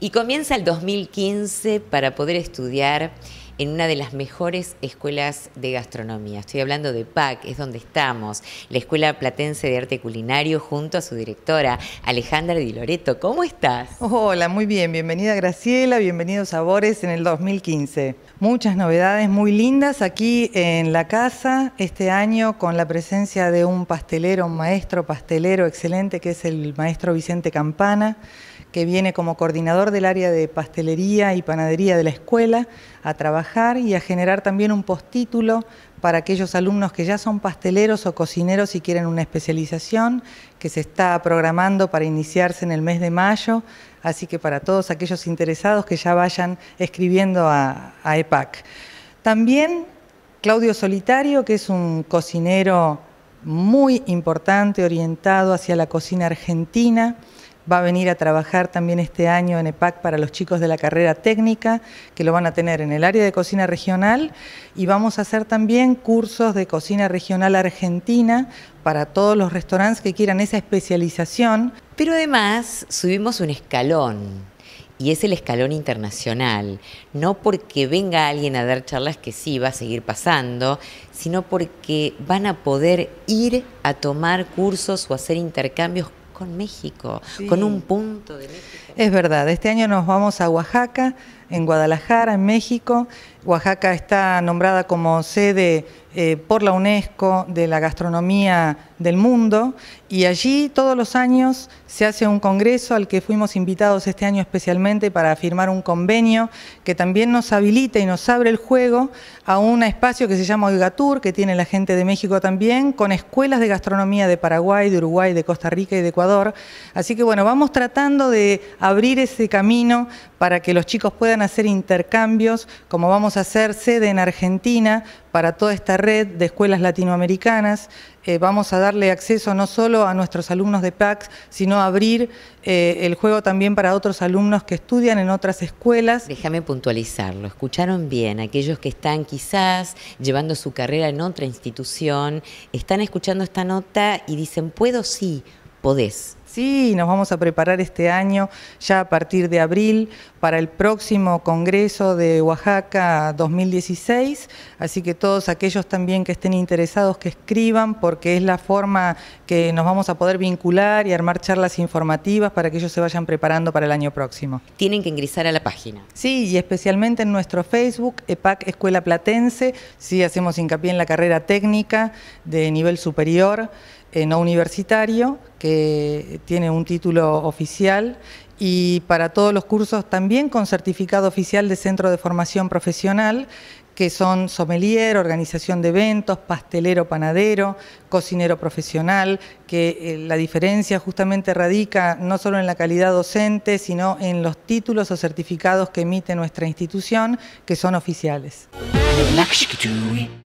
Y comienza el 2015 para poder estudiar en una de las mejores escuelas de gastronomía. Estoy hablando de PAC, es donde estamos, la Escuela Platense de Arte Culinario, junto a su directora, Alejandra Di Loreto. ¿Cómo estás? Hola, muy bien. Bienvenida Graciela, bienvenidos Sabores en el 2015. Muchas novedades muy lindas aquí en la casa, este año con la presencia de un pastelero, un maestro pastelero excelente, que es el maestro Vicente Campana que viene como coordinador del área de pastelería y panadería de la escuela a trabajar y a generar también un postítulo para aquellos alumnos que ya son pasteleros o cocineros y quieren una especialización que se está programando para iniciarse en el mes de mayo. Así que para todos aquellos interesados que ya vayan escribiendo a, a EPAC. También Claudio Solitario, que es un cocinero muy importante, orientado hacia la cocina argentina va a venir a trabajar también este año en EPAC para los chicos de la carrera técnica, que lo van a tener en el área de cocina regional, y vamos a hacer también cursos de cocina regional argentina para todos los restaurantes que quieran esa especialización. Pero además subimos un escalón. Y es el escalón internacional, no porque venga alguien a dar charlas que sí va a seguir pasando, sino porque van a poder ir a tomar cursos o hacer intercambios con México, con un punto de México. Es verdad, este año nos vamos a Oaxaca en Guadalajara, en México. Oaxaca está nombrada como sede eh, por la UNESCO de la gastronomía del mundo y allí todos los años se hace un congreso al que fuimos invitados este año especialmente para firmar un convenio que también nos habilita y nos abre el juego a un espacio que se llama Oigatur, que tiene la gente de México también, con escuelas de gastronomía de Paraguay, de Uruguay, de Costa Rica y de Ecuador. Así que bueno, vamos tratando de abrir ese camino para que los chicos puedan hacer intercambios, como vamos a hacer sede en Argentina para toda esta red de escuelas latinoamericanas. Eh, vamos a darle acceso no solo a nuestros alumnos de PACS, sino abrir eh, el juego también para otros alumnos que estudian en otras escuelas. Déjame puntualizarlo, escucharon bien, aquellos que están quizás llevando su carrera en otra institución, están escuchando esta nota y dicen, puedo sí, podés Sí, nos vamos a preparar este año, ya a partir de abril, para el próximo Congreso de Oaxaca 2016. Así que todos aquellos también que estén interesados que escriban, porque es la forma que nos vamos a poder vincular y armar charlas informativas para que ellos se vayan preparando para el año próximo. Tienen que ingresar a la página. Sí, y especialmente en nuestro Facebook, EPAC Escuela Platense. Sí, hacemos hincapié en la carrera técnica de nivel superior. Eh, no universitario, que tiene un título oficial y para todos los cursos también con certificado oficial de Centro de Formación Profesional, que son sommelier, organización de eventos, pastelero panadero, cocinero profesional, que eh, la diferencia justamente radica no solo en la calidad docente, sino en los títulos o certificados que emite nuestra institución, que son oficiales.